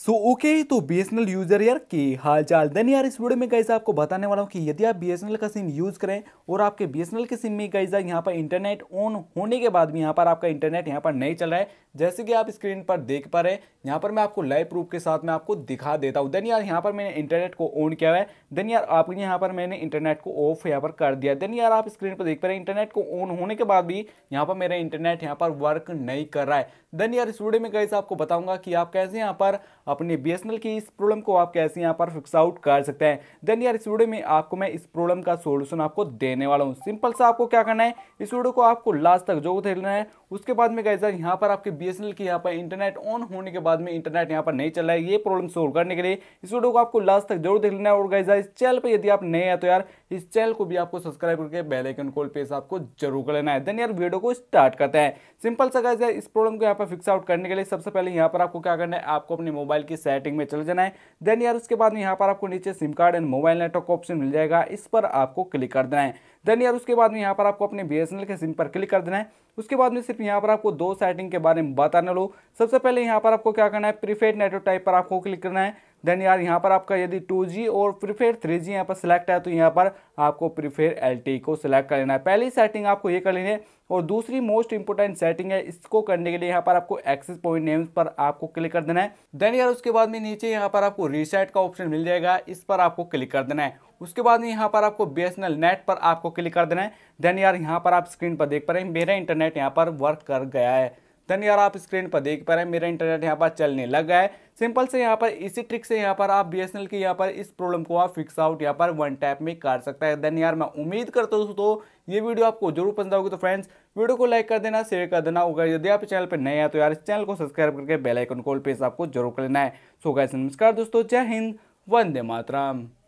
सो okay तो बी user यार की हाल चाल देन यार इस वीडियो में गाइज आपको बताने वाला हूँ कि यदि आप बी का सिम यूज़ करें और आपके बी के सिम में गाइज यहाँ पर इंटरनेट ऑन होने के बाद भी यहाँ पर आपका इंटरनेट यहाँ पर नहीं चल रहा है जैसे कि आप स्क्रीन पर देख पा रहे हैं यहाँ पर मैं आपको लाइव प्रूफ के साथ मैं आपको दिखा देता हूँ देन यार यहाँ पर मैंने इंटरनेट को ऑन किया हुआ है देन यार आपके यहाँ पर मैंने इंटरनेट को ऑफ यहाँ पर कर दिया देन यार आप स्क्रीन पर देख पा रहे हैं इंटरनेट को ऑन होने के बाद भी यहाँ पर मेरा इंटरनेट यहाँ पर वर्क नहीं कर रहा है देन यार इस वीडियो में गाइज आपको बताऊंगा कि आप कैसे यहाँ पर अपने बी की इस प्रॉब्लम को आप कैसे यहाँ पर फिक्स आउट कर सकते हैं देन यार इस वीडियो में आपको मैं इस प्रॉब्लम का सोल्यूशन आपको देने वाला हूँ सिंपल सा आपको क्या करना है इस वीडियो को आपको लास्ट तक जो देखना है उसके बाद में गैस यहाँ पर आपके बी की यहाँ पर इंटरनेट ऑन होने के बाद में इंटरनेट यहाँ पर नहीं चल रहा है ये प्रॉब्लम सोल्व करने के लिए इस वीडियो को आपको लास्ट तक जरूर देख लेना है और गैस इस चैनल पर यदि आप नए हैं तो यार इस चैनल को भी आपको सब्सक्राइब करके बेल आइकन कॉल पेस आपको जरूर कर लेना है देन यार वीडियो को स्टार्ट करते हैं सिंपल सा गैस इस प्रॉब्लम को यहाँ पर फिक्स आउट करने के लिए सबसे पहले यहाँ पर आपको क्या करना है आपको अपने मोबाइल मोबाइल की सेटिंग में चले जाना है देन यार उसके बाद में यहाँ पर आपको नीचे sim card and mobile network option मिल जाएगा इस पर आपको क्लिक कर देना है देन यार उसके बाद में यहाँ पर आपको अपने बी के सिम पर क्लिक कर देना है उसके बाद में सिर्फ यहाँ पर आपको दो सेटिंग के बारे में बताने लो सबसे पहले यहाँ पर आपको क्या करना है प्रीफेड नेटवर्क टाइप पर आपको क्लिक करना है देन यार यहाँ पर आपका यदि 2G और प्रीफेयर 3G यहाँ पर सिलेक्ट है तो यहाँ पर आपको प्रीफेयर एल को सिलेक्ट कर लेना है पहली सेटिंग आपको ये कर लेनी है और दूसरी मोस्ट इंपॉर्टेंट सेटिंग है इसको करने के लिए यहाँ पर आपको एक्सेस पॉइंट नेम्स पर आपको क्लिक कर देना है देन यार उसके बाद में नीचे यहाँ पर आपको रीसेट का ऑप्शन मिल जाएगा इस पर आपको क्लिक कर देना है उसके बाद में यहाँ पर आपको बी नेट पर आपको क्लिक कर देना है देन यार यहाँ पर आप स्क्रीन पर देख पा रहे हैं मेरा इंटरनेट यहाँ पर वर्क कर गया है देन यार आप स्क्रीन पर देख पा रहे हैं मेरा इंटरनेट यहाँ पर चलने लग गया है सिंपल से यहाँ पर इसी ट्रिक से यहाँ पर आप बी एस के यहाँ पर इस प्रॉब्लम को आप फिक्स आउट यहाँ पर वन टैप में कर सकता है देन यार मैं उम्मीद करता हूँ दोस्तों ये वीडियो आपको जरूर पसंद आओगे तो फ्रेंड्स वीडियो को लाइक कर देना शेयर कर देना होगा यदि आप चैनल पर नए हैं तो यार इस चैनल को सब्सक्राइब करके बेलाइकन कॉल पेस आपको जरूर कर लेना है सो गाइस नमस्कार दोस्तों जय हिंद वंदे मातरम